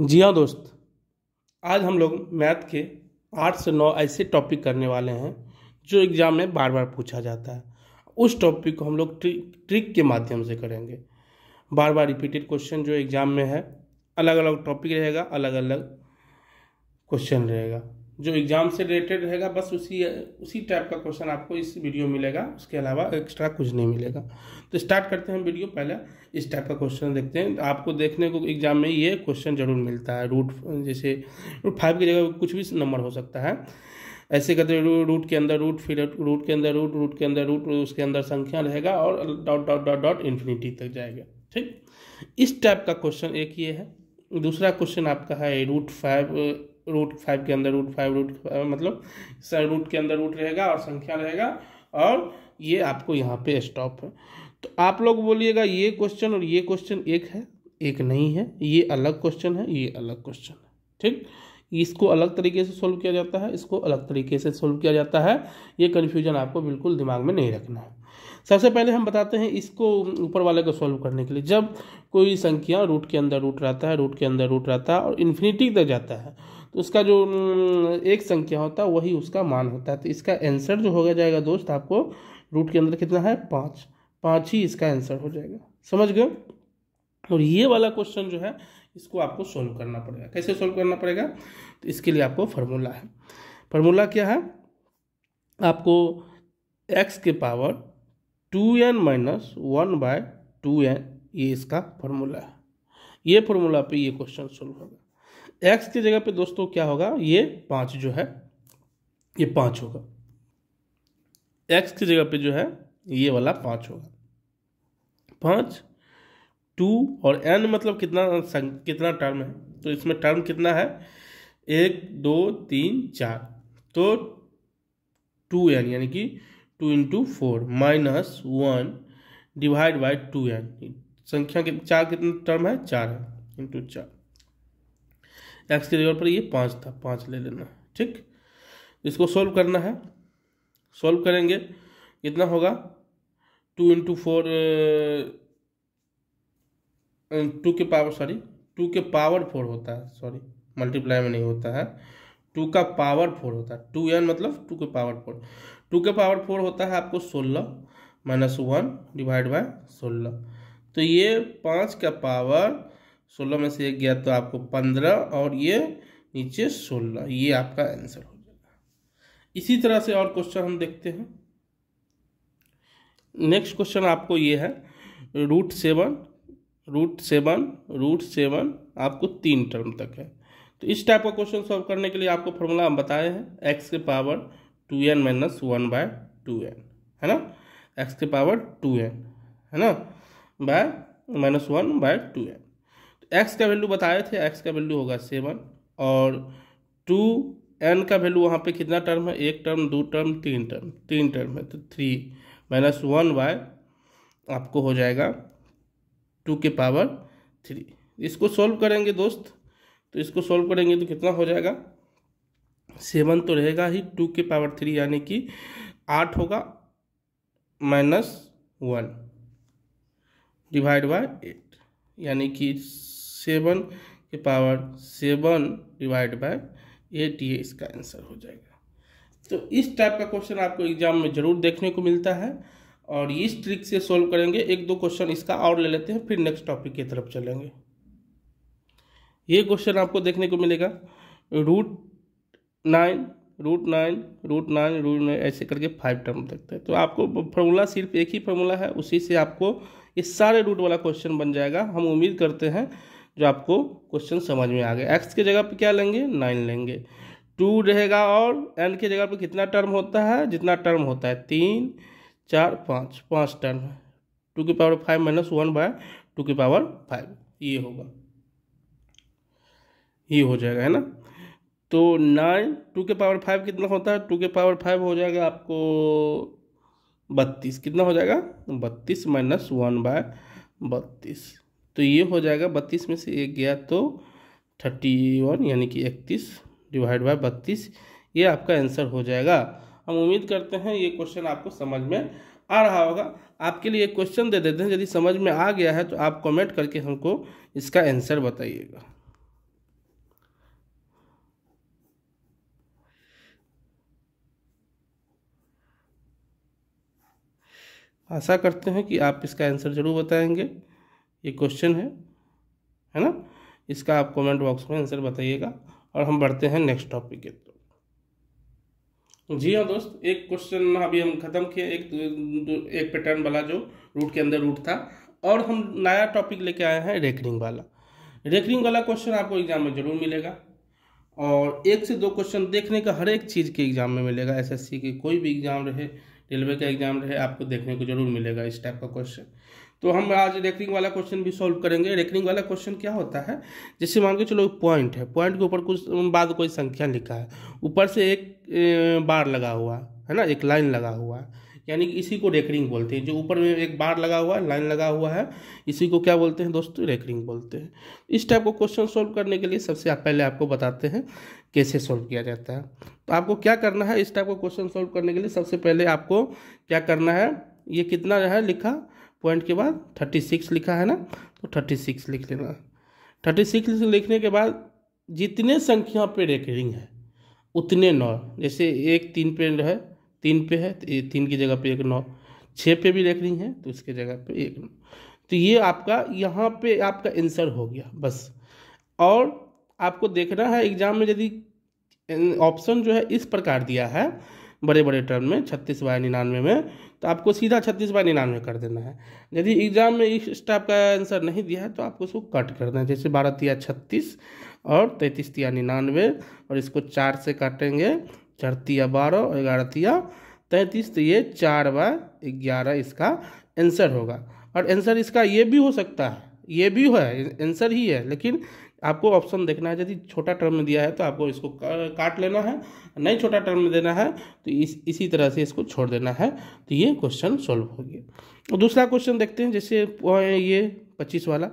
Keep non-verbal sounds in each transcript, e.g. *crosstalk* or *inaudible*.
जी हाँ दोस्त आज हम लोग मैथ के आठ से नौ ऐसे टॉपिक करने वाले हैं जो एग्ज़ाम में बार बार पूछा जाता है उस टॉपिक को हम लोग ट्रिक ट्रिक के माध्यम से करेंगे बार बार रिपीटेड क्वेश्चन जो एग्ज़ाम में है अलग अलग टॉपिक रहेगा अलग अलग क्वेश्चन रहेगा जो एग्ज़ाम से रिलेटेड रहेगा बस उसी उसी टाइप का क्वेश्चन आपको इस वीडियो मिलेगा उसके अलावा एक्स्ट्रा कुछ नहीं मिलेगा तो स्टार्ट करते हैं वीडियो पहले इस टाइप का क्वेश्चन देखते हैं आपको देखने को एग्जाम में ये क्वेश्चन जरूर मिलता है रूट जैसे रूट फाइव की जगह कुछ भी नंबर हो सकता है ऐसे करते रूट रूट के अंदर रूट फिर रूट के अंदर रूट रूट के अंदर रूट उसके अंदर संख्या रहेगा और dot dot dot dot infinity तक जाएगा ठीक इस टाइप का क्वेश्चन एक ये है दूसरा क्वेश्चन आपका है रूट फाइव रूट फाइव के अंदर रूट फाइव रूट मतलब सर रूट के अंदर रूट रहेगा और संख्या रहेगा और ये आपको यहाँ पे स्टॉप है तो आप लोग बोलिएगा ये क्वेश्चन और ये क्वेश्चन एक है एक नहीं है ये अलग क्वेश्चन है ये अलग क्वेश्चन है ठीक इसको अलग तरीके से सोल्व किया जाता है इसको अलग तरीके से सोल्व किया जाता है ये कन्फ्यूजन आपको बिल्कुल दिमाग में नहीं रखना है सबसे पहले हम बताते हैं इसको ऊपर वाले को सॉल्व करने के लिए जब कोई संख्या रूट के अंदर रूट रहता है रूट के अंदर रूट रहता है और इन्फिनिटी तक जाता है तो उसका जो हम्म, एक संख्या होता है वही उसका मान होता है तो इसका आंसर जो हो जाएगा दोस्त आपको रूट के अंदर कितना है पाँच पाँच ही इसका आंसर हो जाएगा समझ गए और ये वाला क्वेश्चन जो है इसको आपको सॉल्व करना पड़ेगा कैसे सॉल्व करना पड़ेगा तो इसके लिए आपको फार्मूला है फार्मूला क्या है आपको एक्स के power two N minus one by two N ये इसका फॉर्मूला है ये फॉर्मूला पे ये क्वेश्चन सोल्व होगा एक्स की जगह पे दोस्तों क्या होगा ये पाँच जो है ये पाँच होगा एक्स की जगह पे जो है ये वाला पाँच होगा पाँच टू और एन मतलब कितना कितना टर्म है तो इसमें टर्म कितना है एक दो तीन चार तो टू एन यानी कि two into four minus one divide by two N संख्या के चार कितने टर्म है चार है इंटू चार एक्स के जगह पर ये पाँच था पाँच ले लेना ठीक इसको सॉल्व करना है सॉल्व करेंगे कितना होगा टू इंटू फोर टू के पावर सॉरी टू के पावर फोर होता है सॉरी मल्टीप्लाई में नहीं होता है टू का पावर फोर होता है टू एन मतलब टू के पावर फोर टू के पावर फोर होता है आपको सोलह माइनस वन डिवाइड बाय सोलह तो ये पाँच का पावर सोलह में से एक गया तो आपको पंद्रह और ये नीचे सोलह ये आपका आंसर हो जाएगा इसी तरह से और क्वेश्चन हम देखते हैं नेक्स्ट क्वेश्चन आपको ये है root seven root seven root seven आपको तीन टर्म तक है तो इस टाइप का क्वेश्चन सॉल्व करने के लिए आपको फॉर्मूला हम बताए हैं एक्स के power two N minus one by two n है ना एक्स के पावर टू एन है ना by minus one by two n तो एक्स का वैल्यू बताए थे एक्स का वैल्यू होगा सेवन और टू एन का वैल्यू वहाँ पे कितना टर्म है एक टर्म दो टर्म तीन टर्म तीन टर्म है तो थ्री माइनस वन बाय आपको हो जाएगा टू के पावर थ्री इसको सॉल्व करेंगे दोस्त तो इसको सॉल्व करेंगे तो कितना हो जाएगा सेवन तो रहेगा ही टू के पावर थ्री यानी कि आठ होगा minus one divide by eight यानी कि सेवन के power seven divide by eight ये इसका आंसर हो जाएगा तो इस टाइप का क्वेश्चन आपको एग्जाम में ज़रूर देखने को मिलता है और इस ट्रिक से सॉल्व करेंगे एक दो क्वेश्चन इसका और ले लेते हैं फिर नेक्स्ट टॉपिक की तरफ चलेंगे ये क्वेश्चन आपको देखने को मिलेगा root nine root nine root nine root nine ऐसे करके फाइव टर्म देखते हैं तो आपको फॉर्मूला सिर्फ एक ही फॉर्मूला है उसी से आपको ये सारे रूट वाला क्वेश्चन बन जाएगा हम उम्मीद करते हैं जो आपको क्वेश्चन समझ में आ गया एक्स के जगह पे क्या लेंगे नाइन लेंगे टू रहेगा और एन के जगह पे कितना टर्म होता है जितना टर्म होता है तीन चार पाँच पाँच टर्म है टू की power five minus one by two की पावर फाइव ये होगा ही हो जाएगा है ना तो नाइन टू के पावर फाइव कितना होता है टू के पावर फाइव हो जाएगा आपको बत्तीस कितना हो जाएगा बत्तीस माइनस वन बाय बत्तीस तो ये हो जाएगा बत्तीस में से एक गया तो थर्टी वन यानी कि इकतीस डिवाइड बाय बत्तीस ये आपका आंसर हो जाएगा हम उम्मीद करते हैं ये क्वेश्चन आपको समझ में आ रहा होगा आपके लिए क्वेश्चन दे देते हैं यदि समझ में आ गया है तो आप कमेंट करके हमको इसका आंसर बताइएगा आशा करते हैं कि आप इसका आंसर ज़रूर बताएंगे ये क्वेश्चन है है ना इसका आप कमेंट बॉक्स में आंसर बताइएगा और हम बढ़ते हैं नेक्स्ट टॉपिक के तो जी हाँ दोस्त एक क्वेश्चन अभी हम ख़त्म किए एक एक पैटर्न वाला जो रूट के अंदर रूट था और हम नया टॉपिक लेके आए हैं रेकरिंग वाला रेकरिंग वाला क्वेश्चन आपको एग्जाम में ज़रूर मिलेगा और एक से दो क्वेश्चन देखने का हर एक चीज़ के एग्ज़ाम में मिलेगा एसएससी के कोई भी एग्ज़ाम रहे रेलवे का एग्जाम रहे आपको देखने को जरूर मिलेगा इस टाइप का क्वेश्चन तो हम आज रेकरिंग वाला क्वेश्चन भी सॉल्व करेंगे रेकरिंग वाला क्वेश्चन क्या होता है जैसे मान के चलो पॉइंट है पॉइंट के ऊपर कुछ बाद कोई संख्या लिखा है ऊपर से एक बार लगा हुआ है ना एक लाइन लगा हुआ है यानी कि इसी को रेकरिंग बोलते हैं जो ऊपर में एक बार लगा हुआ है लाइन लगा हुआ है इसी को क्या बोलते हैं दोस्तों रेकरिंग बोलते हैं इस टाइप को क्वेश्चन सॉल्व करने के लिए सबसे आप पहले आपको बताते हैं कैसे सॉल्व किया जाता है तो आपको क्या करना है इस टाइप को क्वेश्चन सॉल्व करने के लिए सबसे पहले आपको क्या करना है ये कितना है लिखा पॉइंट के बाद थर्टी सिक्स लिखा है ना तो थर्टी सिक्स लिख लेना थर्टी सिक्स लिखने के बाद जितने संख्या पे रेकरिंग है उतने नौ जैसे एक तीन पे है तीन पे है तो तीन की जगह पे एक नौ छः पे भी रही है तो उसके जगह पे एक नौ तो ये आपका यहाँ पे आपका आंसर हो गया बस और आपको देखना है एग्जाम में यदि ऑप्शन जो है इस प्रकार दिया है बड़े बड़े टर्म में छत्तीस बाय निन्यानवे में तो आपको सीधा छत्तीस बाय निन्यानवे कर देना है यदि एग्जाम में इस टाइप का आंसर नहीं दिया है तो आपको उसको कट देना है जैसे बारह तिया छत्तीस और तैंतीस तिया निन्यानवे और इसको चार से काटेंगे चरतिया बारह ग्यारहतिया तैंतीस तो ये चार बाय ग्यारह इसका आंसर होगा और आंसर इसका ये भी हो सकता है ये भी है आंसर ही है लेकिन आपको ऑप्शन देखना है यदि छोटा टर्म में दिया है तो आपको इसको काट लेना है नहीं छोटा टर्म में देना है तो इस इसी तरह से इसको छोड़ देना है तो ये क्वेश्चन सॉल्व हो गया दूसरा क्वेश्चन देखते हैं जैसे ये पच्चीस वाला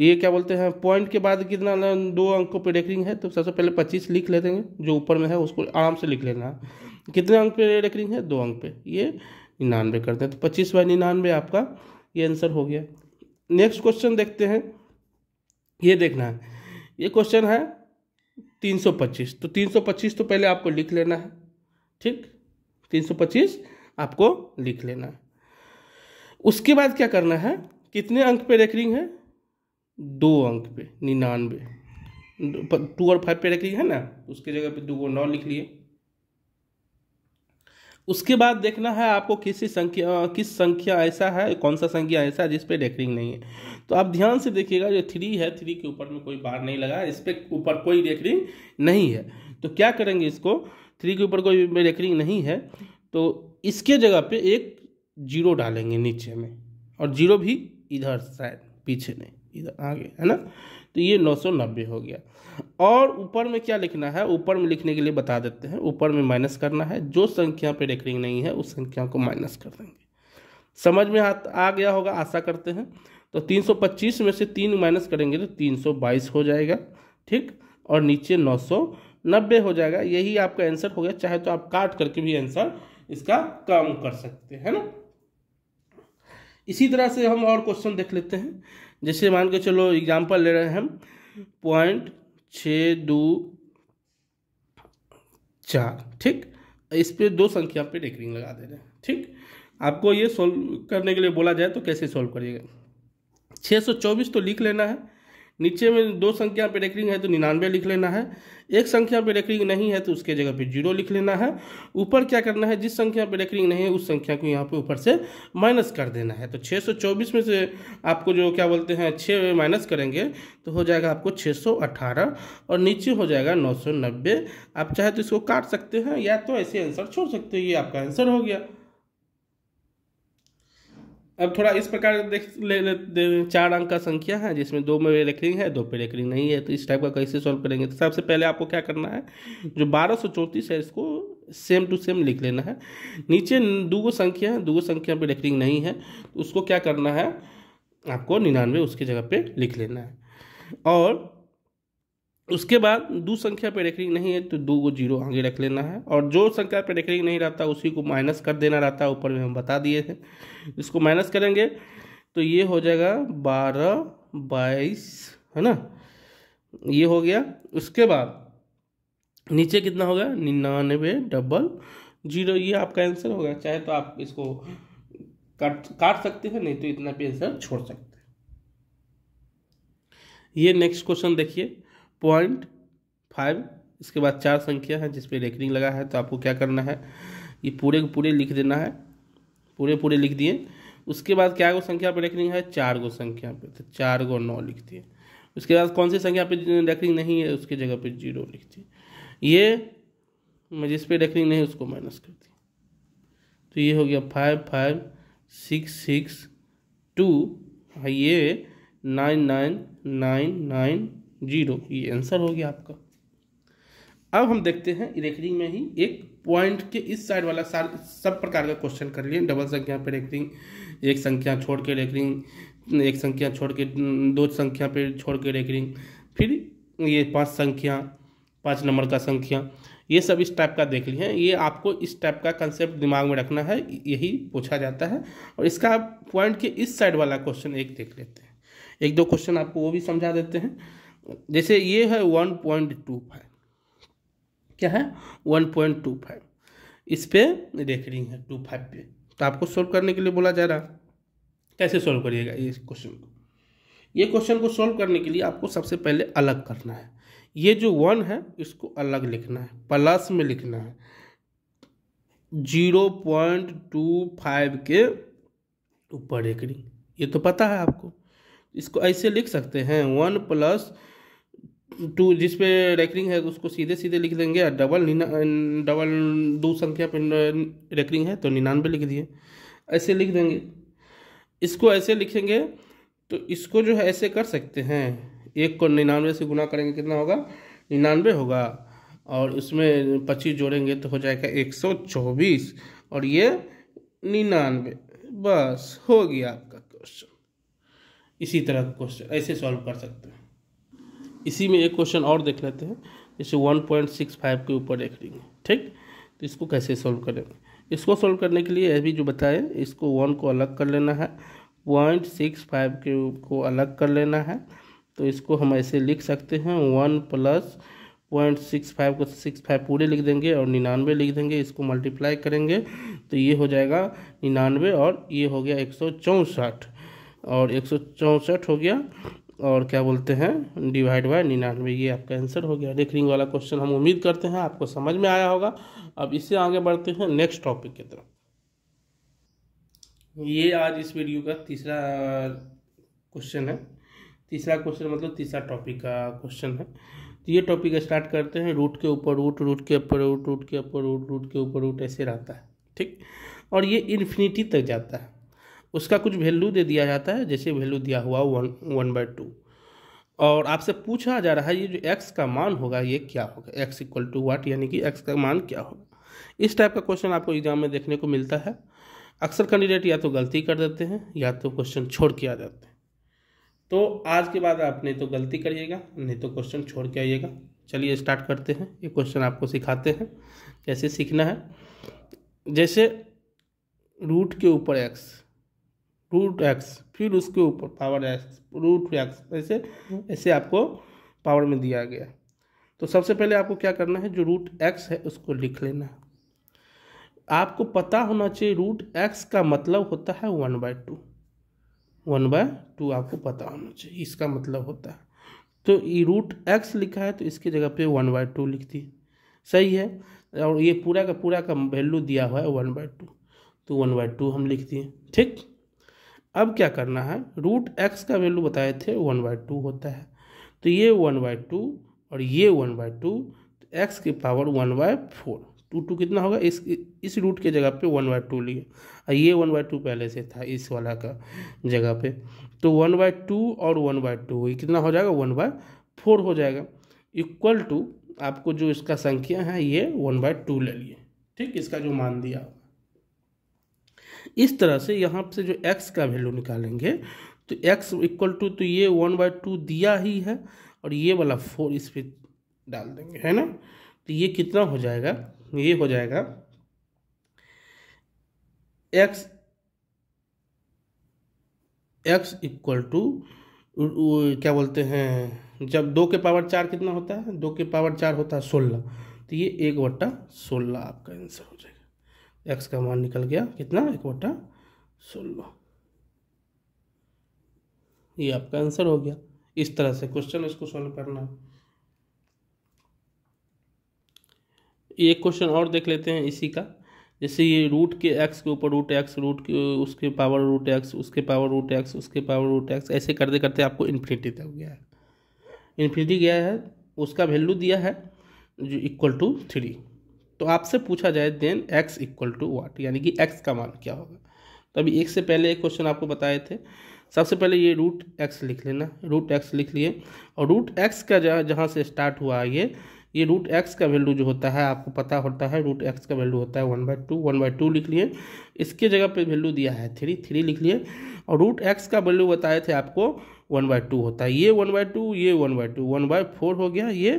ये क्या बोलते हैं पॉइंट के बाद कितना दो अंकों पर रेकरिंग है तो सबसे पहले पच्चीस लिख लेते हैं जो ऊपर में है उसको आराम से लिख लेना कितने अंक पे रेकरिंग है दो अंक पे ये निन्यानवे करते हैं तो पच्चीस बाई निन्यानवे आपका ये आंसर हो गया नेक्स्ट क्वेश्चन देखते हैं ये देखना है ये क्वेश्चन है पच्चीस तो पच्चीस तो पहले आपको लिख लेना है ठीक पच्चीस आपको लिख लेना है उसके बाद क्या करना है कितने अंक पे रेकरिंग है दो अंक पे निन्यानवे टू और फाइव पे रख लिए है ना उसके जगह पे दो नौ लिख लिए उसके बाद देखना है आपको किसी संख्या किस संख्या ऐसा है कौन सा संख्या ऐसा है जिस पे रेकरिंग नहीं है तो आप ध्यान से देखिएगा जो थ्री है थ्री के ऊपर में कोई बार नहीं लगा इस पर ऊपर कोई रेकरिंग नहीं है तो क्या करेंगे इसको थ्री के ऊपर कोई रेकरिंग नहीं है तो इसके जगह पे एक जीरो डालेंगे नीचे में और जीरो भी इधर शायद पीछे नहीं इधर आ आगे है ना तो ये नौ सौ नब्बे हो गया और ऊपर में क्या लिखना है ऊपर में लिखने के लिए बता देते हैं ऊपर में माइनस करना है जो संख्या पे रेकरिंग नहीं है उस संख्या को माइनस कर देंगे समझ में हाथ आ गया होगा आशा करते हैं तो 325 में से तीन माइनस करेंगे तो 322 हो जाएगा ठीक और नीचे 990 हो जाएगा यही आपका आंसर हो गया चाहे तो आप काट करके भी आंसर इसका काम कर सकते हैं ना इसी तरह से हम और क्वेश्चन देख लेते हैं जैसे मान के चलो एग्जाम्पल ले रहे हैं हम पॉइंट छ दो चार ठीक इस पर दो संख्या पे डेकरिंग लगा दे रहे हैं ठीक आपको ये सॉल्व करने के लिए बोला जाए तो कैसे सोल्व करिएगा छः सौ चौबीस तो लिख लेना है नीचे में दो संख्या पे रेकरिंग है तो निन्यानवे लिख लेना है एक संख्या पे रेकरिंग नहीं है तो उसके जगह पे जीरो लिख लेना है ऊपर क्या करना है जिस संख्या पे रेकरिंग नहीं है उस संख्या को यहाँ पे ऊपर से माइनस कर देना है तो 624 में से आपको जो क्या बोलते हैं छः माइनस करेंगे तो हो जाएगा आपको 618 और नीचे हो जाएगा नौ आप चाहे तो इसको काट सकते हैं या तो ऐसे आंसर छोड़ सकते हो ये आपका आंसर हो गया अब थोड़ा इस प्रकार देख ले, ले चार अंक का संख्या है जिसमें दो में रेकरिंग है दो पे रेकरिंग नहीं है तो इस टाइप का कैसे सॉल्व करेंगे तो सबसे पहले आपको क्या करना है जो बारह सौ चौंतीस है इसको सेम टू सेम लिख लेना है नीचे दूगो संख्या है दूगो संख्या पे रेकरिंग नहीं है तो उसको क्या करना है आपको निन्यानवे उसकी जगह पर लिख लेना है और उसके बाद दो संख्या पे रेकरिंग नहीं है तो दो को जीरो आगे रख लेना है और जो संख्या पे रेकरिंग नहीं रहता उसी को माइनस कर देना रहता है ऊपर में हम बता दिए थे इसको माइनस करेंगे तो ये हो जाएगा बारह बाईस है ना ये हो गया उसके बाद नीचे कितना होगा निन्यानवे डबल जीरो ये आपका आंसर होगा चाहे तो आप इसको काट काट सकते हैं नहीं तो इतना भी आंसर छोड़ सकते हैं ये नेक्स्ट क्वेश्चन देखिए पॉइंट फाइव इसके बाद चार संख्या है जिसपे रेकनिंग लगा है तो आपको क्या करना है ये पूरे को पूरे लिख देना है पूरे पूरे लिख दिए उसके बाद क्या गो संख्या पर रेकनिंग है चार गो संख्या पे तो चार गो नौ लिख दिए उसके बाद कौन सी संख्या पे रेकनिंग नहीं है उसके जगह पे जीरो लिख दिए ये जिस पे रेकनिंग नहीं उसको माइनस कर दी तो ये हो गया five five six six two ये nine nine nine nine zero ये आंसर हो गया आपका अब हम देखते हैं रेकरिंग में ही एक पॉइंट के इस साइड वाला सार सब प्रकार का क्वेश्चन कर लिए डबल संख्या पे रेकरिंग एक संख्या छोड़ के रेकरिंग एक संख्या छोड़ के दो संख्या पे छोड़ के रेकरिंग फिर ये पांच संख्या पाँच नंबर का संख्या ये सब इस टाइप का देख लिए हैं ये आपको इस टाइप का कंसेप्ट दिमाग में रखना है यही पूछा जाता है और इसका पॉइंट के इस साइड वाला क्वेश्चन एक देख लेते हैं एक दो क्वेश्चन आपको वो भी समझा देते हैं जैसे ये है वन पॉइंट टू फाइव क्या है वन पॉइंट टू फाइव इस पर रेकरिंग है टू फाइव पे तो आपको सॉल्व करने के लिए बोला जा रहा कैसे सॉल्व करिएगा ये क्वेश्चन को ये क्वेश्चन को सॉल्व करने के लिए आपको सबसे पहले अलग करना है ये जो वन है इसको अलग लिखना है प्लस में लिखना है जीरो पॉइंट टू फाइव के ऊपर रिंग ये तो पता है आपको इसको ऐसे लिख सकते हैं वन प्लस टू जिस पे रेकरिंग है उसको सीधे सीधे लिख देंगे और डबल डबल दो संख्या पे रेकरिंग है तो निन्यानवे लिख दिए ऐसे लिख देंगे इसको ऐसे लिखेंगे तो इसको जो है ऐसे कर सकते हैं एक को निन्यानवे से गुना करेंगे कितना होगा निन्यानवे होगा और उसमें पच्चीस जोड़ेंगे तो हो जाएगा एक सौ चौबीस और ये निन्यानवे बस हो गया आपका क्वेश्चन इसी तरह का क्वेश्चन ऐसे सॉल्व कर सकते हैं इसी में एक क्वेश्चन और देख लेते हैं जैसे 1.65 के ऊपर देख लेंगे ठीक तो इसको कैसे सॉल्व करेंगे इसको सॉल्व करने के लिए अभी जो बताए इसको वन को अलग कर लेना है पॉइंट सिक्स फाइव के को अलग कर लेना है तो इसको हम ऐसे लिख सकते हैं one plus point six five को सिक्स फाइव पूरे लिख देंगे और निन्यानवे लिख देंगे इसको मल्टीप्लाई करेंगे तो ये हो जाएगा निन्यानवे और ये हो गया एक सौ चौंसठ और एक सौ चौंसठ हो गया और क्या बोलते हैं डिवाइड बाय निन्यानवे ये आपका आंसर हो गया रेखरिंग वाला क्वेश्चन हम उम्मीद करते हैं आपको समझ में आया होगा अब इससे आगे बढ़ते हैं नेक्स्ट टॉपिक की तरफ ये आज इस वीडियो का तीसरा क्वेश्चन है तीसरा क्वेश्चन मतलब तीसरा टॉपिक का क्वेश्चन है तो ये टॉपिक स्टार्ट करते हैं रूट के ऊपर रूट रूट के ऊपर रूट रूट के ऊपर रूट रूट के ऊपर रूट ऐसे रहता है ठीक और ये इन्फिनिटी तक जाता है उसका कुछ वैल्यू दे दिया जाता है जैसे वैल्यू दिया हुआ वन वन बाई टू और आपसे पूछा जा रहा है ये जो एक्स का मान होगा ये क्या होगा एक्स इक्वल टू वाट यानी कि एक्स का मान क्या होगा इस टाइप का क्वेश्चन आपको एग्जाम में देखने को मिलता है अक्सर कैंडिडेट या तो गलती कर देते हैं या तो क्वेश्चन छोड़ के आ जाते हैं तो आज के बाद आप नहीं तो गलती करिएगा नहीं तो क्वेश्चन छोड़ के आइएगा चलिए स्टार्ट करते हैं ये क्वेश्चन आपको सिखाते हैं कैसे सीखना है जैसे रूट के ऊपर एक्स रूट एक्स फिर उसके ऊपर पावर एक्स रूट एक्स ऐसे ऐसे आपको पावर में दिया गया तो सबसे पहले आपको क्या करना है जो रूट एक्स है उसको लिख लेना है आपको पता होना चाहिए रूट एक्स का मतलब होता है one by two one by two आपको पता होना चाहिए इसका मतलब होता है तो ये रूट एक्स लिखा है तो इसकी जगह पे वन बाय टू लिख दिए सही है और ये पूरा का पूरा का वैल्यू दिया हुआ है वन बाय टू तो वन बाय टू हम लिख दिए ठीक अब क्या करना है रूट एक्स का वैल्यू बताए थे वन बाई टू होता है तो ये वन बाई टू और ये वन बाई टू तो एक्स की power one by four two two कितना होगा इस इस रूट के जगह पे वन बाई टू लिए और ये वन बाई टू पहले से था इस वाला का जगह पे तो वन बाई टू और वन बाई टू ये कितना हो जाएगा वन बाय फोर हो जाएगा इक्वल टू आपको जो इसका संख्या है ये वन बाय टू ले लिए ठीक इसका जो मान दिया इस तरह से यहाँ से जो एक्स का वैल्यू निकालेंगे तो एक्स इक्वल टू तो ये वन बाई टू दिया ही है और ये वाला फोर इस पर डाल देंगे है ना तो ये कितना हो जाएगा ये हो जाएगा एक्स एक्स इक्वल टू क्या बोलते हैं जब दो के पावर चार कितना होता है दो के पावर चार होता है सोलह तो ये एक बट्टा सोलह आपका आंसर हो जाएगा एक्स का मान निकल गया कितना एक बटा सोलह ये आपका आंसर हो गया इस तरह से क्वेश्चन इसको सॉल्व करना है एक क्वेश्चन और देख लेते हैं इसी का जैसे ये रूट के एक्स के ऊपर रूट एक्स रूट के उसके पावर रूट एक्स उसके पावर रूट एक्स उसके पावर रूट एक्स ऐसे करते करते आपको इन्फिनिटी तक गया है इन्फिनिटी गया है उसका वैल्यू दिया है जो इक्वल टू थ्री तो आपसे पूछा जाए then x equal to what यानी कि एक्स का मान क्या होगा तो अभी एक से पहले एक क्वेश्चन आपको बताए थे सबसे पहले ये रूट एक्स लिख लेना रूट एक्स लिख लिए और रूट एक्स का जहाँ जहाँ से स्टार्ट हुआ है ये ये रूट एक्स का वैल्यू जो होता है आपको पता होता है रूट एक्स का वैल्यू होता है one by two one by two लिख लिए इसके जगह पे वैल्यू दिया है थ्री थ्री लिख लिए और रूट एक्स का वैल्यू बताए थे आपको वन बाई टू होता है ये वन बाई टू ये one by two one by four हो गया ये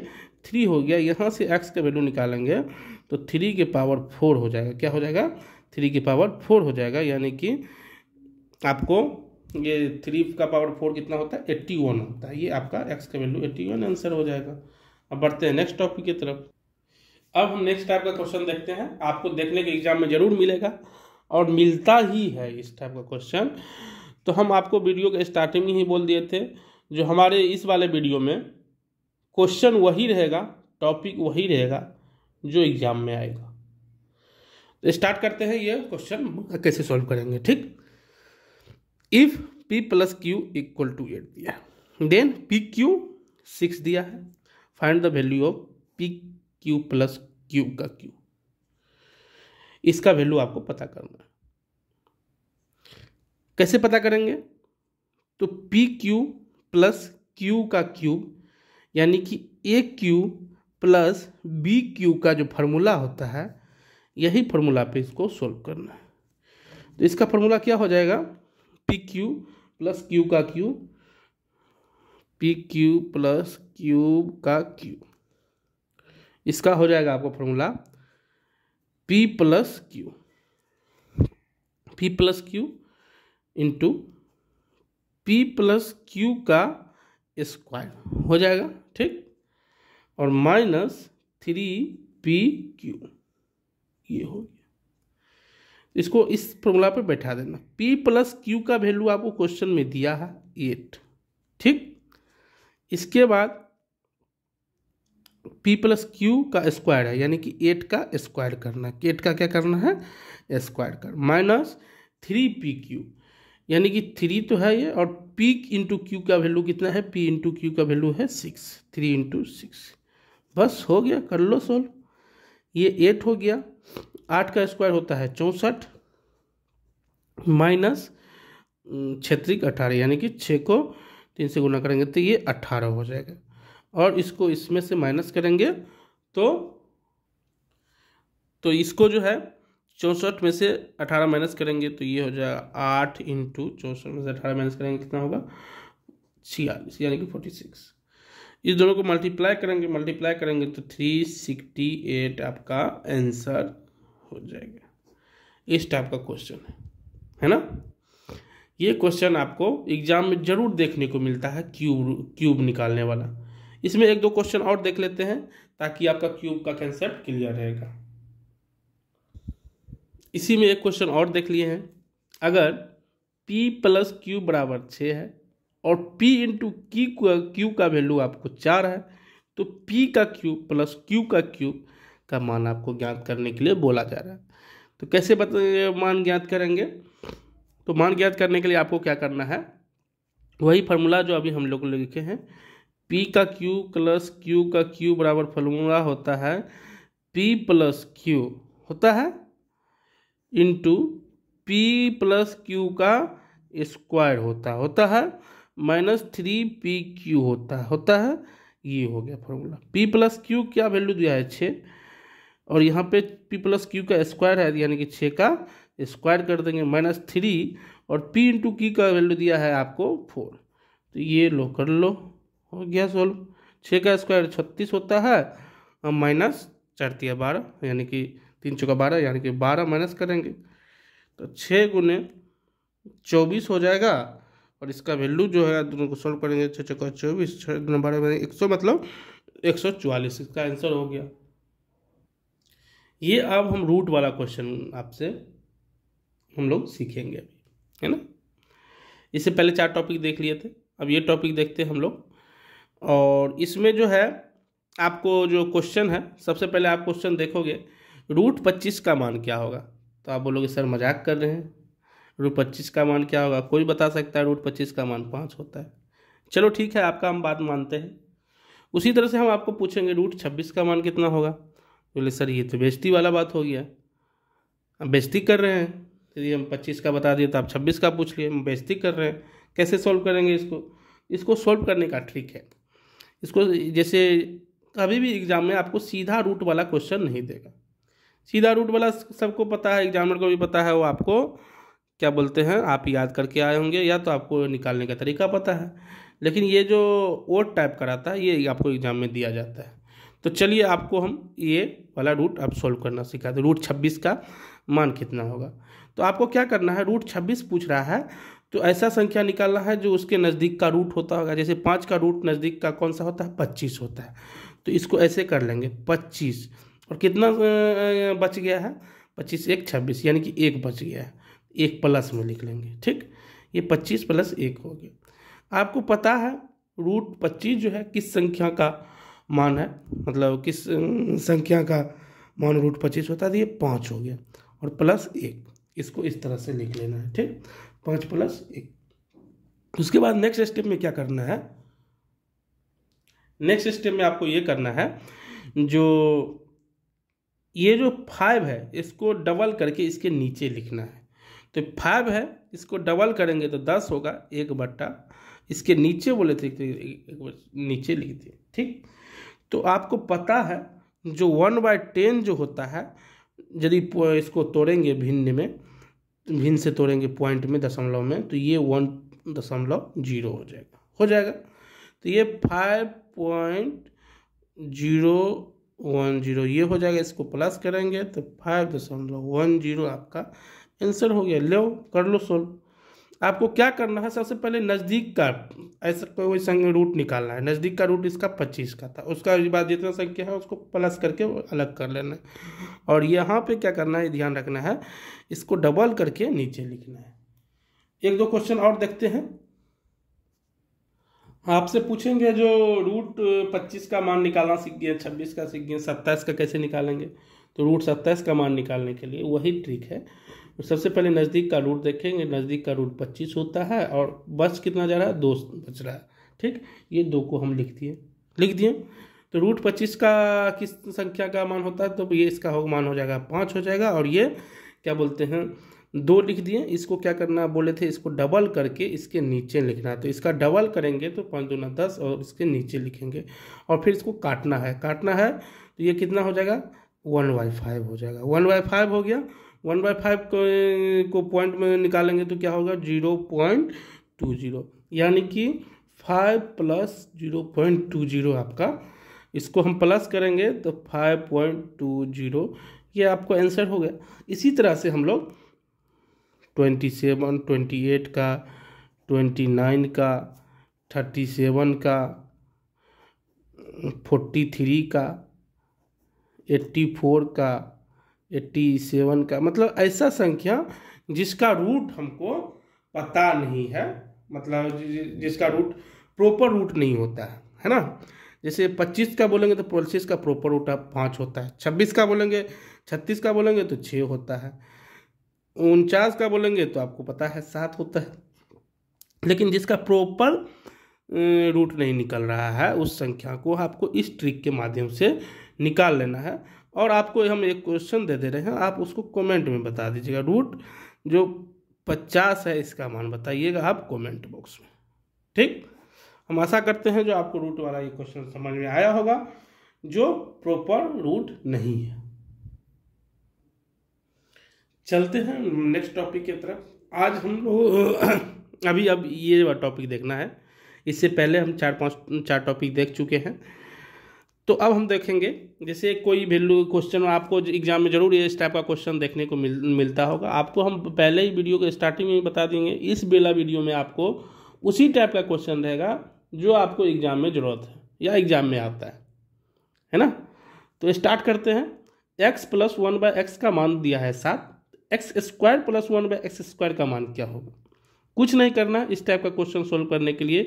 थ्री हो गया यहाँ से एक्स का वैल्यू निकालेंगे तो थ्री के पावर फोर हो जाएगा क्या हो जाएगा थ्री के पावर फोर हो जाएगा यानी कि आपको ये थ्री का पावर फोर कितना होता है एट्टी वन होता है ये आपका एक्स का वैल्यू एट्टी वन आंसर हो जाएगा अब बढ़ते हैं नेक्स्ट टॉपिक की तरफ अब हम नेक्स्ट टाइप का क्वेश्चन देखते हैं आपको देखने के एग्जाम में जरूर मिलेगा और मिलता ही है इस टाइप का क्वेश्चन तो हम आपको वीडियो के स्टार्टिंग में ही बोल दिए थे जो हमारे इस वाले वीडियो में क्वेश्चन वही रहेगा टॉपिक वही रहेगा जो एग्जाम में आएगा तो स्टार्ट करते हैं ये क्वेश्चन कैसे सॉल्व करेंगे ठीक if p plus q equal to eight दिया देन पी क्यू सिक्स दिया है find the value of p cube plus q का क्यू इसका वैल्यू आपको पता करना है कैसे पता करेंगे तो पी क्यू प्लस क्यू का क्यूब यानी कि a cube plus b cube का जो फार्मूला होता है यही फार्मूला पे इसको सोल्व करना है तो इसका फार्मूला क्या हो जाएगा पी क्यू प्लस क्यू का cube p cube plus q का क्यू इसका हो जाएगा आपको formula p plus q p plus q into p plus q का स्क्वायर हो जाएगा ठीक और माइनस थ्री पी क्यू ये हो गया इसको इस फॉर्मूला पे बैठा देना p प्लस क्यू का वैल्यू आपको क्वेश्चन में दिया है एट ठीक इसके बाद p प्लस क्यू का स्क्वायर है यानी कि एट का स्क्वायर करना है एट का क्या करना है स्क्वायर कर माइनस थ्री पी क्यू यानी कि थ्री तो है ये और p इंटू क्यू का वैल्यू कितना है p इंटू क्यू का वैल्यू है सिक्स थ्री इंटू सिक्स बस हो गया कर लो सोल्व ये एट हो गया आठ का स्क्वायर होता है चौंसठ माइनस छत्रिक अठारह यानी कि छः को तीन से गुना करेंगे तो ये अट्ठारह हो जाएगा और इसको इसमें से माइनस करेंगे तो तो इसको जो है चौंसठ में से अठारह माइनस करेंगे तो ये हो जाएगा आठ इंटू चौंसठ में से अठारह माइनस करेंगे कितना होगा छियालीस यानी कि फोर्टी सिक्स इस दोनों को मल्टीप्लाई करेंगे मल्टीप्लाई करेंगे तो थ्री सिक्सटी एट आपका आंसर हो जाएगा इस टाइप का क्वेश्चन है है ना ये क्वेश्चन आपको एग्जाम में ज़रूर देखने को मिलता है क्यूब क्यूब निकालने वाला इसमें एक दो क्वेश्चन और देख लेते हैं ताकि आपका क्यूब का कंसेप्ट क्लियर रहेगा इसी में एक क्वेश्चन और देख लिए हैं अगर पी प्लस क्यू बराबर छः है और P इंटू की क्यू का वैल्यू आपको चार है तो P का Q प्लस Q का Q का मान आपको ज्ञात करने के लिए बोला जा रहा है तो कैसे बता मान ज्ञात करेंगे तो मान ज्ञात करने के लिए आपको क्या करना है वही फार्मूला जो अभी हम लोग लिखे हैं P का Q प्लस Q का Q बराबर फार्मूला होता है P प्लस Q होता है इंटू पी प्लस क्यू का स्क्वायर होता होता है माइनस थ्री पी क्यू होता है होता है ये हो गया फॉर्मूला पी प्लस क्यू क्या वैल्यू दिया है छः और यहाँ पे पी प्लस क्यू का स्क्वायर है यानी कि छः का स्क्वायर कर देंगे माइनस थ्री और पी इंटू की का वैल्यू दिया है आपको फोर तो ये लो कर लो हो गया सोल्व छः का स्क्वायर छत्तीस होता है और माइनस चार तिया बारह यानी कि तीन चौका बारह यानी कि बारह माइनस करेंगे तो छः गुने चौबीस हो जाएगा और इसका वैल्यू जो है दोनों सॉल्व करेंगे छः छः चौबीस छः बारह में एक सौ मतलब एक सौ चवालीस इसका आंसर हो गया ये अब हम रूट वाला क्वेश्चन आपसे हम लोग सीखेंगे अभी है ना इससे पहले चार टॉपिक देख लिए थे अब ये टॉपिक देखते हैं हम लोग और इसमें जो है आपको जो क्वेश्चन है सबसे पहले आप क्वेश्चन देखोगे रूट पच्चीस का मान क्या होगा तो आप बोलोगे सर मजाक कर रहे हैं रूट पच्चीस का मान क्या होगा कोई बता सकता है रूट पच्चीस का मान पाँच होता है चलो ठीक है आपका हम बात मानते हैं उसी तरह से हम आपको पूछेंगे रूट छब्बीस का मान कितना होगा बोले सर ये तो बेजती वाला बात हो गया हम बेजती कर रहे हैं यदि हम पच्चीस का बता दिए तो आप छब्बीस का पूछ लिए हम बेजती कर रहे हैं कैसे सॉल्व करेंगे इसको इसको सॉल्व करने का ट्रिक है इसको जैसे कभी भी एग्ज़ाम में आपको सीधा रूट वाला क्वेश्चन नहीं देगा सीधा रूट वाला सबको पता है एग्जामिनर को भी पता है वो आपको क्या बोलते हैं आप याद करके आए होंगे या तो आपको निकालने का तरीका पता है लेकिन ये जो ओट टाइप कराता है ये आपको एग्ज़ाम में दिया जाता है तो चलिए आपको हम ये वाला रूट आप सोल्व करना सिखा रूट छब्बीस का मान कितना होगा तो आपको क्या करना है रूट छब्बीस पूछ रहा है तो ऐसा संख्या निकालना है जो उसके नज़दीक का रूट होता होगा जैसे पाँच का रूट नज़दीक का कौन सा होता है पच्चीस होता है तो इसको ऐसे कर लेंगे पच्चीस और कितना बच गया है पच्चीस एक छब्बीस यानी कि एक बच गया है एक प्लस में लिख लेंगे ठीक ये पच्चीस प्लस एक हो गया आपको पता है रूट पच्चीस जो है किस संख्या का मान है मतलब किस संख्या का मान रूट पच्चीस होता है तो ये पाँच हो गया और प्लस एक इसको इस तरह से लिख लेना है ठीक पाँच प्लस एक उसके बाद नेक्स्ट स्टेप में क्या करना है नेक्स्ट स्टेप में आपको ये करना है जो ये जो फाइव है इसको डबल करके इसके नीचे लिखना है तो फाइव है इसको डबल करेंगे तो दस होगा एक बट्टा इसके नीचे बोले थे नीचे लिख दिए ठीक तो आपको पता है जो वन बाय टेन जो होता है यदि इसको तोड़ेंगे भिन्न में भिन्न से तोड़ेंगे पॉइंट में दशमलव में तो ये वन दशमलव जीरो हो जाएगा हो जाएगा तो ये five point zero one zero ये हो जाएगा इसको प्लस करेंगे तो फाइव दशमलव वन जीरो आपका आंसर हो गया लो कर लो सोल्व आपको क्या करना है सबसे पहले नज़दीक का ऐसा कोई संग रूट निकालना है नज़दीक का रूट इसका पच्चीस का था उसका बाद जितना संख्या है उसको प्लस करके अलग कर लेना है और यहाँ पे क्या करना है ध्यान रखना है इसको डबल करके नीचे लिखना है एक दो क्वेश्चन और देखते हैं आपसे पूछेंगे जो रूट पच्चीस का मान निकालना सीख गए छब्बीस का सीख गए सत्ताईस का कैसे निकालेंगे तो रूट सत्ताईस का मान निकालने के लिए वही ट्रिक है तो सबसे पहले नज़दीक का रूट देखेंगे नज़दीक का रूट पच्चीस होता है और बस कितना जा रहा है दो बच रहा है ठीक ये दो को हम लिख दिए लिख दिए तो रूट पच्चीस का किस संख्या का मान होता है तो ये इसका हो मान हो जाएगा पाँच हो जाएगा और ये क्या बोलते हैं दो लिख दिए इसको क्या करना बोले थे इसको डबल करके इसके नीचे लिखना है तो इसका डबल करेंगे तो पाँच न दस और इसके नीचे लिखेंगे और फिर इसको काटना है काटना है तो ये कितना हो जाएगा वन बाई फाइव हो जाएगा वन बाई फाइव हो गया वन बाई फाइव को पॉइंट में निकालेंगे तो क्या होगा जीरो पॉइंट टू जीरो यानी कि five plus zero point two zero आपका इसको हम प्लस करेंगे तो फाइव पॉइंट टू जीरो ये आपको आंसर हो गया इसी तरह से हम लोग ट्वेंटी सेवन ट्वेंटी एट का ट्वेंटी नाइन का थर्टी सेवन का फोर्टी थ्री का एट्टी फोर का एट्टी सेवन का मतलब ऐसा संख्या जिसका रूट हमको पता नहीं है मतलब जिसका रूट प्रॉपर रूट नहीं होता है है ना जैसे पच्चीस का बोलेंगे तो पच्चीस का प्रॉपर रूट आप पाँच होता है छब्बीस का बोलेंगे छत्तीस का बोलेंगे तो छः होता है उनचास का बोलेंगे तो आपको पता है सात होता है लेकिन जिसका प्रॉपर रूट नहीं निकल रहा है उस संख्या को आपको इस ट्रिक के माध्यम से निकाल लेना है और आपको हम एक क्वेश्चन दे दे रहे हैं आप उसको कमेंट में बता दीजिएगा रूट जो पचास है इसका मान बताइएगा आप कमेंट बॉक्स में ठीक हम आशा करते हैं जो आपको रूट वाला ये क्वेश्चन समझ में आया होगा जो प्रॉपर रूट नहीं है चलते हैं नेक्स्ट टॉपिक की तरफ आज हम लोग *coughs* अभी अब ये टॉपिक देखना है इससे पहले हम चार पांच चार टॉपिक देख चुके हैं तो अब हम देखेंगे जैसे कोई वैल्यू क्वेश्चन आपको एग्जाम में जरूर इस टाइप का क्वेश्चन देखने को मिल मिलता होगा आपको हम पहले ही वीडियो के स्टार्टिंग में बता देंगे इस बेला वीडियो में आपको उसी टाइप का क्वेश्चन रहेगा जो आपको एग्जाम में ज़रूरत है या एग्जाम में आता है है ना तो स्टार्ट करते हैं x plus one by x का मान दिया है सात x square plus one by x square का मान क्या होगा कुछ नहीं करना इस टाइप का क्वेश्चन सोल्व करने के लिए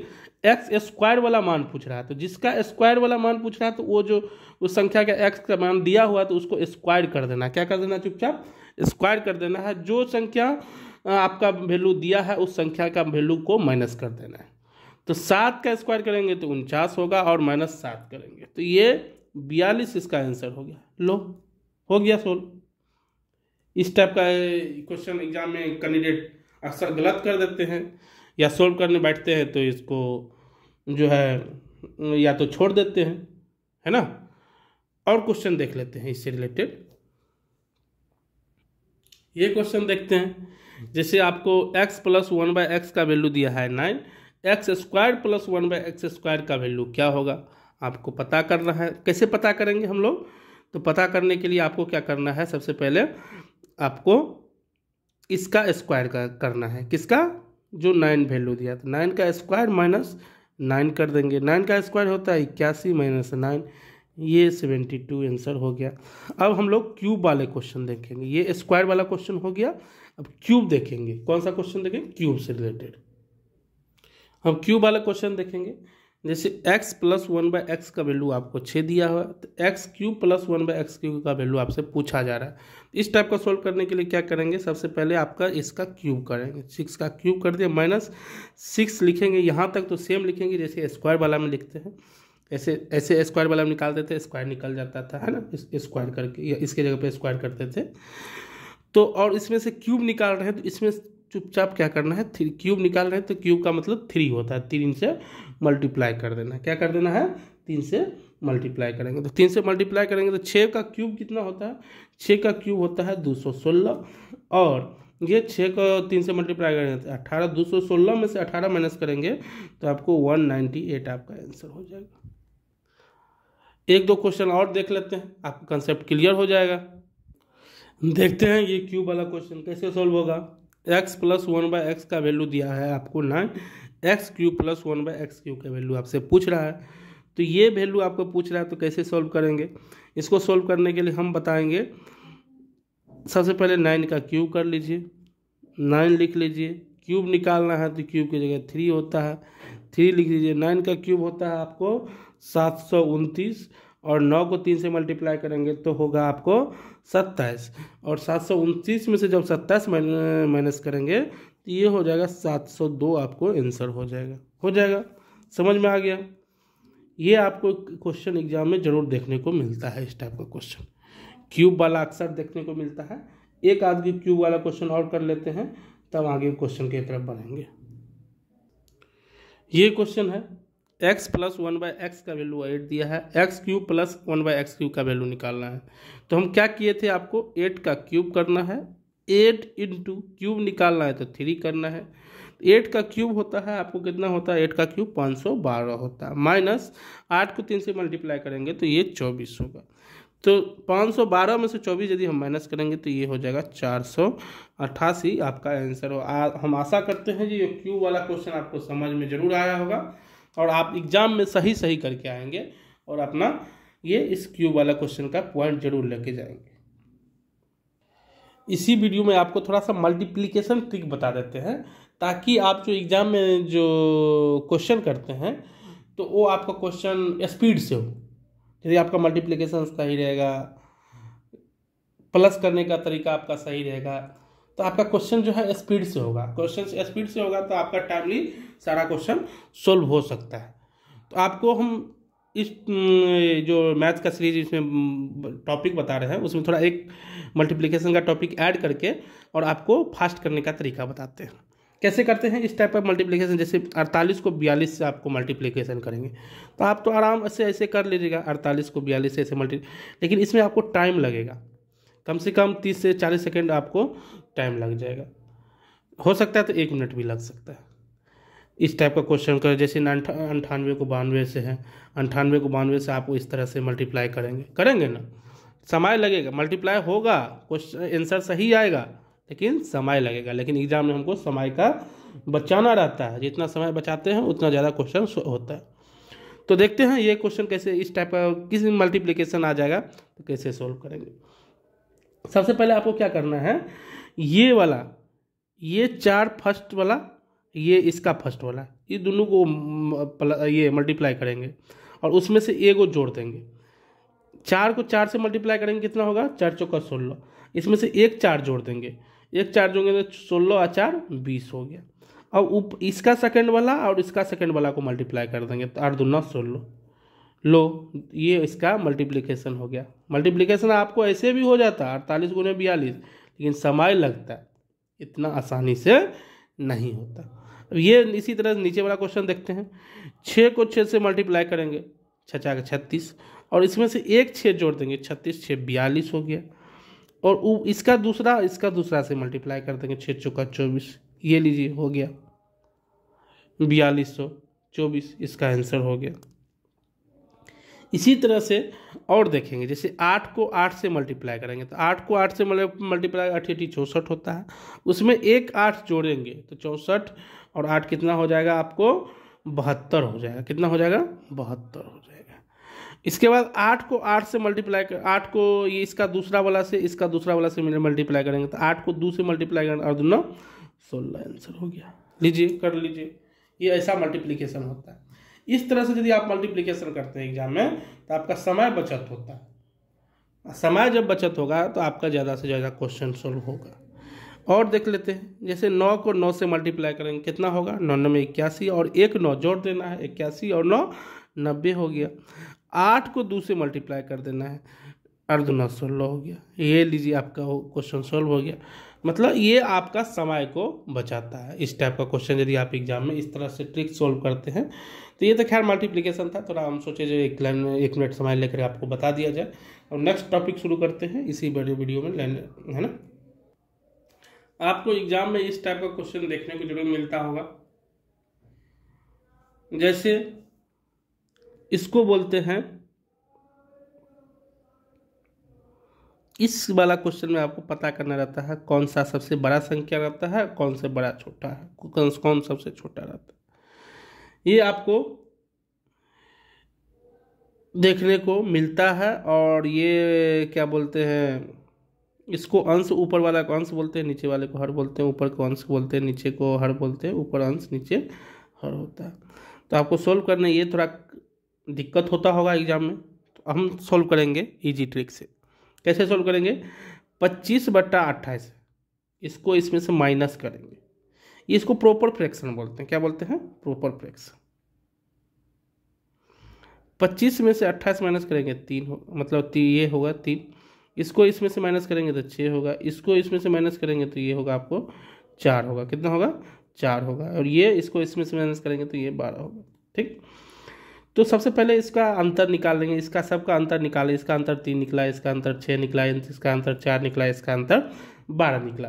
एक्स स्क्वायर वाला मान पूछ रहा है तो जिसका स्क्वायर वाला मान पूछ रहा है तो वो जो उस संख्या का एक्स का मान दिया हुआ तो उसको स्क्वायर कर देना क्या कर देना चुपचाप स्क्वायर कर देना है जो संख्या आपका वैल्यू दिया है उस संख्या का वैल्यू को माइनस कर देना है तो सात का स्क्वायर करेंगे तो उनचास होगा और माइनस सात करेंगे तो ये बयालीस इसका आंसर हो गया लो हो गया सोल्व इस टाइप का क्वेश्चन एग्जाम में कैंडिडेट अक्सर गलत कर देते हैं या सोल्व करने बैठते हैं तो इसको जो है या तो छोड़ देते हैं है ना और क्वेश्चन देख लेते हैं इससे रिलेटेड ये क्वेश्चन देखते हैं जैसे आपको x plus one by x का वैल्यू दिया है nine x square plus one by x square का वैल्यू क्या होगा आपको पता करना है कैसे पता करेंगे हम लोग तो पता करने के लिए आपको क्या करना है सबसे पहले आपको इसका स्क्वायर करना है किसका जो नाइन वैल्यू दिया था नाइन का स्क्वायर माइनस नाइन कर देंगे नाइन का स्क्वायर होता है इक्यासी माइनस नाइन ये सेवेंटी टू आंसर हो गया अब हम लोग क्यूब वाले क्वेश्चन देखेंगे ये स्क्वायर वाला क्वेश्चन हो गया अब क्यूब देखेंगे कौन सा क्वेश्चन देखेंगे क्यूब से रिलेटेड हम क्यूब वाला क्वेश्चन देखेंगे जैसे x plus one by x का वैल्यू आपको छः दिया हुआ तो x cube plus one by x cube का वैल्यू आपसे पूछा जा रहा है इस टाइप का सॉल्व करने के लिए क्या करेंगे सबसे पहले आपका इसका क्यूब करेंगे सिक्स का क्यूब कर दिया माइनस सिक्स लिखेंगे यहाँ तक तो सेम लिखेंगे जैसे स्क्वायर वाला में लिखते हैं ऐसे ऐसे स्क्वायर वाला में निकालते थे स्क्वायर निकल जाता था है ना स्क्वायर करके इसके जगह पर स्क्वायर करते थे तो और इसमें से क्यूब निकाल रहे हैं तो इसमें चुपचाप क्या करना है थ्री क्यूब निकाल रहे हैं तो क्यूब का मतलब थ्री होता है तीन से मल्टीप्लाई कर देना है क्या कर देना है तीन से मल्टीप्लाई करेंगे तो तीन से मल्टीप्लाई करेंगे तो छः का क्यूब कितना होता है छः का क्यूब होता है दो सौ सोलह और ये छः का तीन से मल्टीप्लाई करेंगे तो अठारह दो सौ सोलह में से अठारह माइनस करेंगे तो आपको वन नाइन्टी एट आपका आंसर हो जाएगा एक दो क्वेश्चन और देख लेते हैं आपका कंसेप्ट क्लियर हो जाएगा देखते हैं ये क्यूब वाला क्वेश्चन कैसे सॉल्व होगा x plus one by x का वैल्यू दिया है आपको nine x cube plus one by x cube का वैल्यू आपसे पूछ रहा है तो ये वैल्यू आपको पूछ रहा है तो कैसे सॉल्व करेंगे इसको सॉल्व करने के लिए हम बताएंगे सबसे पहले नाइन का क्यूब कर लीजिए नाइन लिख लीजिए क्यूब निकालना है तो क्यूब की जगह थ्री होता है थ्री लिख लीजिए नाइन का क्यूब होता है आपको सात सौ उनतीस और नौ को तीन से मल्टीप्लाई करेंगे तो होगा आपको सत्ताईस और सात सौ उनतीस में से जब सत्ताईस माइनस करेंगे तो ये हो जाएगा सात सौ दो आपको आंसर हो जाएगा हो जाएगा समझ में आ गया ये आपको क्वेश्चन एग्जाम में ज़रूर देखने को मिलता है इस टाइप का क्वेश्चन क्यूब वाला अक्सर देखने को मिलता है एक आदमी क्यूब वाला क्वेश्चन और कर लेते हैं तब आगे क्वेश्चन की तरफ बढ़ेंगे ये क्वेश्चन है x plus one by x का वैल्यू एट दिया है x cube plus one by x cube का वैल्यू निकालना है तो हम क्या किए थे आपको एट का क्यूब करना है एट इंटू क्यूब निकालना है तो थ्री करना है एट का क्यूब होता है आपको कितना होता है एट का क्यूब पाँच सौ बारह होता है माइनस आठ को तीन से मल्टीप्लाई करेंगे तो ये चौबीस होगा तो पाँच सौ बारह में से चौबीस यदि हम माइनस करेंगे तो ये हो जाएगा चार सौ अट्ठासी आपका आंसर हो आ, हम आशा करते हैं जी ये क्यूब वाला क्वेश्चन आपको समझ में जरूर आया होगा और आप एग्ज़ाम में सही सही करके आएंगे और अपना ये इस क्यूब वाला क्वेश्चन का पॉइंट जरूर लेके जाएंगे इसी वीडियो में आपको थोड़ा सा मल्टीप्लीकेशन ट्रिक बता देते हैं ताकि आप जो एग्ज़ाम में जो क्वेश्चन करते हैं तो वो आपका क्वेश्चन स्पीड से हो यदि आपका मल्टीप्लीकेशन सही रहेगा प्लस करने का तरीका आपका सही रहेगा तो आपका क्वेश्चन जो है स्पीड से होगा क्वेश्चन स्पीड से होगा तो आपका टाइमली सारा क्वेश्चन सोल्व हो सकता है तो आपको हम इस जो मैथ का सीरीज इसमें टॉपिक बता रहे हैं उसमें थोड़ा एक मल्टीप्लिकेशन का टॉपिक ऐड करके और आपको फास्ट करने का तरीका बताते हैं कैसे करते हैं इस टाइप का मल्टीप्लिकेशन जैसे 48 को 42 से आपको मल्टीप्लिकेशन करेंगे तो आप तो आराम से ऐसे कर लीजिएगा 48 को 42 से ऐसे मल्टी लेकिन इसमें आपको टाइम लगेगा कम से कम 30 से 40 सेकेंड आपको टाइम लग जाएगा हो सकता है तो एक मिनट भी लग सकता है इस टाइप का क्वेश्चन करें जैसे अंठानवे को बानवे से है अंठानवे को बानवे से आपको इस तरह से मल्टीप्लाई करेंगे करेंगे ना समय लगेगा मल्टीप्लाई होगा क्वेश्चन आंसर सही आएगा लेकिन समय लगेगा लेकिन एग्जाम में हमको समय का बचाना रहता है जितना समय बचाते हैं उतना ज़्यादा क्वेश्चन होता है तो देखते हैं ये क्वेश्चन कैसे इस टाइप का किस मल्टीप्लीकेशन आ जाएगा तो कैसे सोल्व करेंगे सबसे पहले आपको क्या करना है ये वाला ये चार फर्स्ट वाला ये इसका फर्स्ट वाला ये दोनों को ये मल्टीप्लाई करेंगे और उसमें से एक को जोड़ देंगे चार को चार से मल्टीप्लाई करेंगे कितना होगा चार चौका सोलह इसमें से एक चार जोड़ देंगे एक चार जोड़ेंगे तो सोलह और चार बीस हो गया अब उप इसका सेकंड वाला और इसका सेकंड वाला को मल्टीप्लाई कर देंगे तो आठ दूना सोलह लो ये इसका मल्टीप्लिकेशन हो गया मल्टीप्लीकेशन आपको ऐसे भी हो जाता अड़तालीस गुने बयालीस लेकिन समय लगता है इतना आसानी से नहीं होता अब ये इसी तरह नीचे वाला क्वेश्चन देखते हैं छः को छः से मल्टीप्लाई करेंगे छचा के छत्तीस और इसमें से एक छः जोड़ देंगे छत्तीस छः बयालीस हो गया और इसका दूसरा इसका दूसरा से मल्टीप्लाई कर देंगे छः चौका चौबीस ये लीजिए हो गया बयालीस सौ चौबीस इसका आंसर हो गया इसी तरह से और देखेंगे जैसे आठ को आठ से मल्टीप्लाई करेंगे तो आठ को आठ से मल्टीप्लाई आठ एटी चौंसठ होता है उसमें एक आठ जोड़ेंगे तो चौंसठ और आठ कितना हो जाएगा आपको बहत्तर हो जाएगा कितना हो जाएगा बहत्तर हो जाएगा इसके बाद आठ को आठ से मल्टीप्लाई कर आठ को ये इसका दूसरा वाला से इसका दूसरा वाला से मल्टीप्लाई करेंगे तो आठ को दो से मल्टीप्लाई करेंगे और दोनों सोलह आंसर हो गया लीजिए कर लीजिए ये ऐसा मल्टीप्लीकेशन होता है इस तरह से यदि आप मल्टीप्लीकेशन करते हैं एग्जाम में तो आपका समय बचत होता है समय जब बचत होगा तो आपका ज़्यादा से ज़्यादा क्वेश्चन सोल्व होगा और देख लेते हैं जैसे नौ को नौ से मल्टीप्लाई करेंगे कितना होगा नौ नौ में इक्यासी और एक नौ जोड़ देना है इक्यासी और नौ नब्बे हो गया आठ को दो से मल्टीप्लाई कर देना है अर्ध नौ सोलह हो गया ये लीजिए आपका क्वेश्चन सोल्व हो गया मतलब ये आपका समय को बचाता है इस टाइप का क्वेश्चन यदि आप एग्जाम में इस तरह से ट्रिक सॉल्व करते हैं तो ये तो खैर मल्टीप्लिकेशन था थोड़ा तो हम सोचे जो एक लाइन में एक मिनट समय लेकर आपको बता दिया जाए और नेक्स्ट टॉपिक शुरू करते हैं इसी बड़े वीडियो में लाइन है ना आपको एग्जाम में इस टाइप का क्वेश्चन देखने को जरूर मिलता होगा जैसे इसको बोलते हैं इस वाला क्वेश्चन में आपको पता करना रहता है कौन सा सबसे बड़ा संख्या रहता है कौन से बड़ा छोटा है कौन कौन सबसे छोटा रहता है ये आपको देखने को मिलता है और ये क्या बोलते हैं इसको अंश ऊपर वाला को अंश बोलते हैं नीचे वाले को हर बोलते हैं ऊपर को अंश बोलते हैं नीचे को हर बोलते हैं ऊपर अंश नीचे हर होता है तो आपको सोल्व करने ये थोड़ा दिक्कत होता होगा एग्ज़ाम में तो हम सोल्व करेंगे ईजी ट्रिक से कैसे सॉल्व करेंगे पच्चीस बट्टा अट्ठाईस इसको इसमें से माइनस करेंगे इसको प्रॉपर फ्रैक्शन बोलते हैं क्या बोलते हैं प्रॉपर फ्रैक्शन पच्चीस में से अट्ठाईस माइनस करेंगे तीन हो मतलब ती, ये होगा तीन इसको इसमें से माइनस करेंगे तो छः होगा इसको इसमें से माइनस करेंगे तो ये होगा आपको चार होगा कितना होगा चार होगा और ये इसको इसमें से माइनस करेंगे तो ये बारह होगा ठीक तो सबसे पहले इसका अंतर निकाल लेंगे इसका सबका अंतर निकालें इसका अंतर तीन निकला इसका अंतर छः निकला इसका अंतर चार निकला इसका अंतर बारह निकला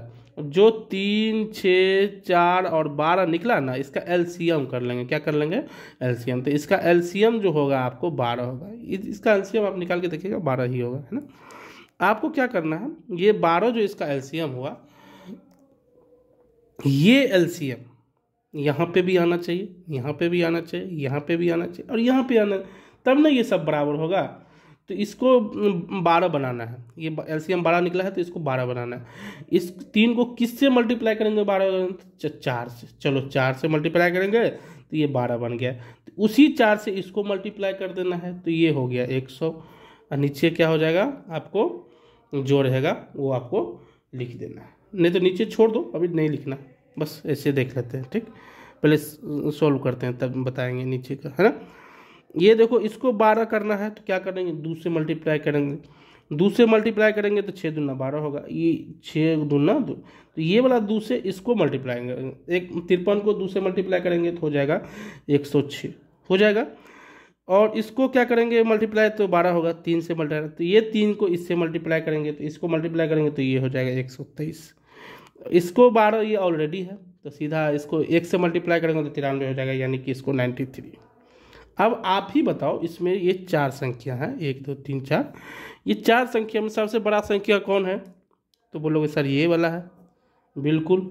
जो तीन छः चार और बारह निकला ना इसका एलसीएम कर लेंगे क्या कर लेंगे एलसीएम तो इसका एलसीएम जो होगा आपको बारह होगा इसका एलसीएम आप निकाल के देखिएगा बारह ही होगा है ना आपको क्या करना है ये बारह जो इसका एलसीएम हुआ ये एलसीएम यहाँ पे भी आना चाहिए यहाँ पे भी आना चाहिए यहाँ पे भी आना चाहिए और यहाँ पे आना तब ना ये सब बराबर होगा तो इसको बारह बनाना है ये एल सी बारह निकला है तो इसको बारह बनाना है इस तीन को किससे मल्टीप्लाई करेंगे बारह तो चार से चलो चार से मल्टीप्लाई करेंगे तो ये बारह बन गया तो उसी चार से इसको मल्टीप्लाई कर देना है तो ये हो गया एक सौ और नीचे क्या हो जाएगा आपको जो रहेगा वो आपको लिख देना है नहीं तो नीचे छोड़ दो अभी नहीं लिखना बस ऐसे देख लेते हैं ठीक पहले सॉल्व करते हैं तब बताएंगे नीचे का है ना ये देखो इसको बारह करना है तो क्या करेंगे दूसरे मल्टीप्लाई करेंगे दूसरे मल्टीप्लाई करेंगे तो छः दूना बारह होगा ये छः दूना दो तो ये वाला दूसरे इसको मल्टीप्लाई करेंगे एक तिरपन को दूसरे मल्टीप्लाई करेंगे तो हो जाएगा एक सौ छः हो जाएगा और इसको क्या करेंगे मल्टीप्लाई तो बारह होगा तीन से मल्टीप्लाई तो ये तीन को इससे मल्टीप्लाई करेंगे तो इसको मल्टीप्लाई करेंगे तो ये हो जाएगा एक सौ तेईस इसको बारह ये ऑलरेडी है तो सीधा इसको एक से मल्टीप्लाई करेंगे तो तिरानवे हो जाएगा यानी कि इसको नाइन्टी थ्री अब आप ही बताओ इसमें ये चार संख्या है एक दो तीन चार ये चार संख्या में सबसे बड़ा संख्या कौन है तो बोलोगे सर ये वाला है बिल्कुल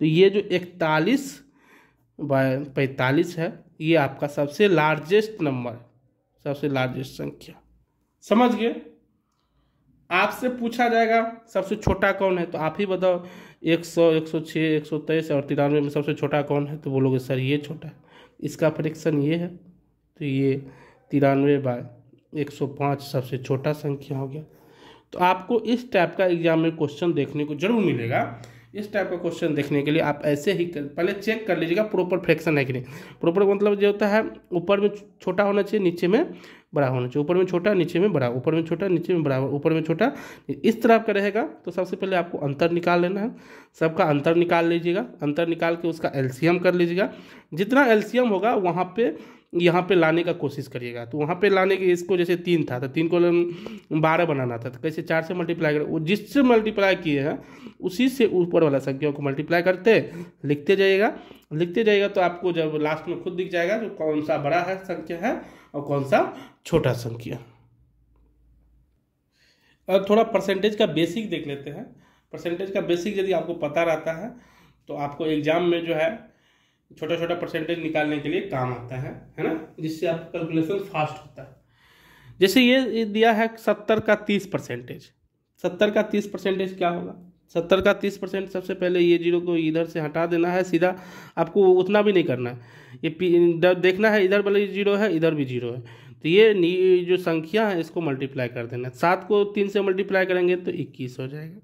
तो ये जो इकतालीस बाय पैंतालीस है ये आपका सबसे लार्जेस्ट नंबर है सबसे लार्जेस्ट संख्या समझ गए आपसे पूछा जाएगा सबसे छोटा कौन है तो आप ही बताओ एक सौ एक सौ छः एक सौ तेईस और तिरानवे में सबसे छोटा कौन है तो बोलोगे सर ये छोटा है इसका फ्रिक्शन ये है तो ये तिरानवे बाय एक सौ पाँच सबसे छोटा संख्या हो गया तो आपको इस टाइप का एग्जाम में क्वेश्चन देखने को जरूर मिलेगा इस टाइप का क्वेश्चन देखने के लिए आप ऐसे ही कर पहले चेक कर लीजिएगा प्रॉपर फ्रैक्शन है कि नहीं प्रॉपर मतलब जो होता है ऊपर में छोटा होना चाहिए नीचे में बड़ा होना चाहिए ऊपर में छोटा नीचे में बड़ा ऊपर में छोटा नीचे में बराबर ऊपर में छोटा इस तरह आपका रहेगा तो सबसे पहले आपको अंतर निकाल लेना है सबका अंतर निकाल लीजिएगा अंतर निकाल के उसका एल्सियम कर लीजिएगा जितना एल्सियम होगा वहाँ पे यहाँ पे लाने का कोशिश करिएगा तो वहाँ पे लाने के इसको जैसे तीन था तो तीन को बारह बनाना था तो कैसे चार से मल्टीप्लाई कर वो जिससे मल्टीप्लाई किए हैं उसी से ऊपर वाला संख्या को मल्टीप्लाई करते लिखते जाइएगा लिखते जाइएगा तो आपको जब लास्ट में खुद दिख जाएगा जो तो कौन सा बड़ा है संख्या है और कौन सा छोटा संख्या और थोड़ा परसेंटेज का बेसिक देख लेते हैं परसेंटेज का बेसिक यदि आपको पता रहता है तो आपको एग्जाम में जो है छोटा छोटा परसेंटेज निकालने के लिए काम आता है है ना जिससे आपका कैलकुलेशन फास्ट होता है जैसे ये दिया है सत्तर का तीस परसेंटेज सत्तर का तीस परसेंटेज क्या होगा सत्तर का तीस परसेंट सबसे पहले ये जीरो को इधर से हटा देना है सीधा आपको उतना भी नहीं करना है ये देखना है इधर वाले जीरो है इधर भी जीरो है तो ये जो संख्या है इसको मल्टीप्लाई कर देना है सात को तीन से मल्टीप्लाई करेंगे तो इक्कीस हो जाएगा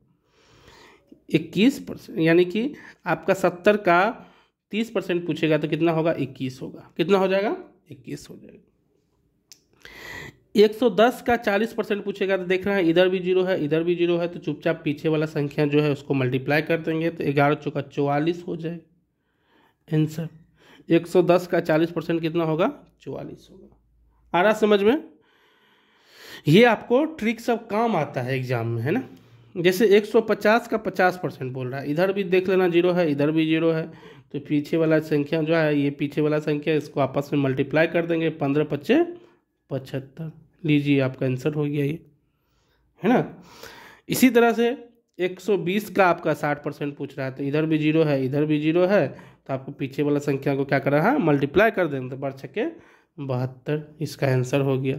इक्कीस परसेंट यानी कि आपका सत्तर का तीस परसेंट पूछेगा तो कितना होगा इक्कीस होगा कितना हो जाएगा इक्कीस हो जाएगा 110 का 40 परसेंट पूछेगा तो देख रहे हैं इधर भी जीरो है इधर भी जीरो है तो चुपचाप पीछे वाला संख्या जो है उसको मल्टीप्लाई कर देंगे तो ग्यारह चौका चौवालीस हो जाएगा आंसर 110 का 40 परसेंट कितना होगा चौवालीस होगा आ रहा समझ में ये आपको ट्रिक सब काम आता है एग्जाम में है ना जैसे 150 का 50 परसेंट बोल रहा है इधर भी देख लेना जीरो है इधर भी जीरो है तो पीछे वाला संख्या जो है ये पीछे वाला संख्या इसको आपस में मल्टीप्लाई कर देंगे पंद्रह पच्चे पचहत्तर लीजिए आपका आंसर हो गया ये है ना इसी तरह से 120 का आपका 60 परसेंट पूछ रहा है तो इधर भी जीरो है इधर भी जीरो है तो आपको पीछे वाला संख्या को क्या हाँ, कर रहा है मल्टीप्लाई कर देंगे तो बढ़ सके बहत्तर इसका आंसर हो गया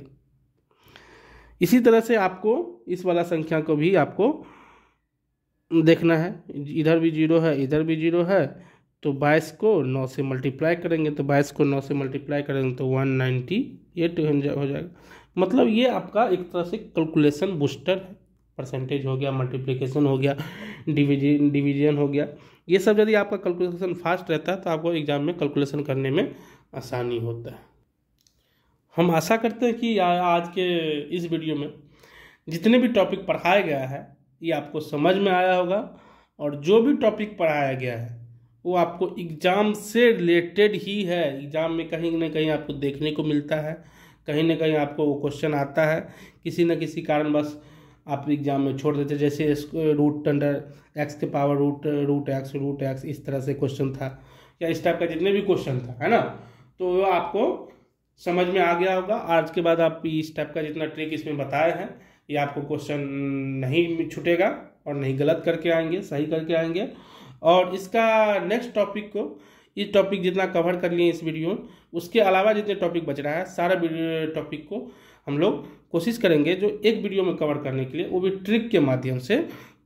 इसी तरह से आपको इस वाला संख्या को भी आपको देखना है इधर भी जीरो है इधर भी जीरो है तो बाईस को नौ से मल्टीप्लाई करेंगे तो बाईस को नौ से मल्टीप्लाई करेंगे तो वन नाइन्टी एट हो जाएगा मतलब ये आपका एक तरह से कैलकुलेशन बूस्टर है परसेंटेज हो गया मल्टीप्लिकेशन हो गया डिवीजन डिवीजन हो गया ये सब यदि आपका कैलकुलेशन फास्ट रहता है तो आपको एग्ज़ाम में कैलकुलेशन करने में आसानी होता है हम आशा करते हैं कि आज के इस वीडियो में जितने भी टॉपिक पढ़ाया गया है ये आपको समझ में आया होगा और जो भी टॉपिक पढ़ाया गया है वो आपको एग्ज़ाम से रिलेटेड ही है एग्ज़ाम में कहीं ना कहीं आपको देखने को मिलता है कहीं ना कहीं आपको वो क्वेश्चन आता है किसी न किसी कारणवश आप एग्जाम में छोड़ देते जैसे रूट अंडर एक्स के power root root x root x इस तरह से क्वेश्चन था या इस टाइप का जितने भी क्वेश्चन था है ना तो वो आपको समझ में आ गया होगा आज के बाद आप इस टाइप का जितना ट्रिक इसमें बताए हैं ये आपको क्वेश्चन नहीं छूटेगा और नहीं गलत करके आएंगे सही करके आएंगे और इसका नेक्स्ट टॉपिक को इस टॉपिक जितना कवर कर लिए इस वीडियो में उसके अलावा जितने टॉपिक बच रहा है सारा टॉपिक को हम लोग कोशिश करेंगे जो एक वीडियो में कवर करने के लिए वो भी ट्रिक के माध्यम से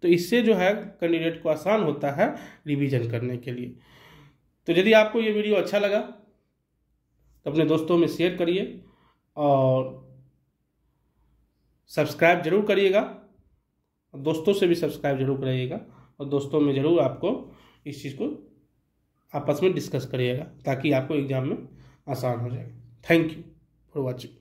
तो इससे जो है कैंडिडेट को आसान होता है रिवीजन करने के लिए तो यदि आपको ये वीडियो अच्छा लगा तो अपने दोस्तों में शेयर करिए और सब्सक्राइब जरूर करिएगा दोस्तों से भी सब्सक्राइब जरूर करिएगा और दोस्तों में ज़रूर आपको इस चीज़ को आपस में डिस्कस करिएगा ताकि आपको एग्ज़ाम में आसान हो जाए थैंक यू फॉर वॉचिंग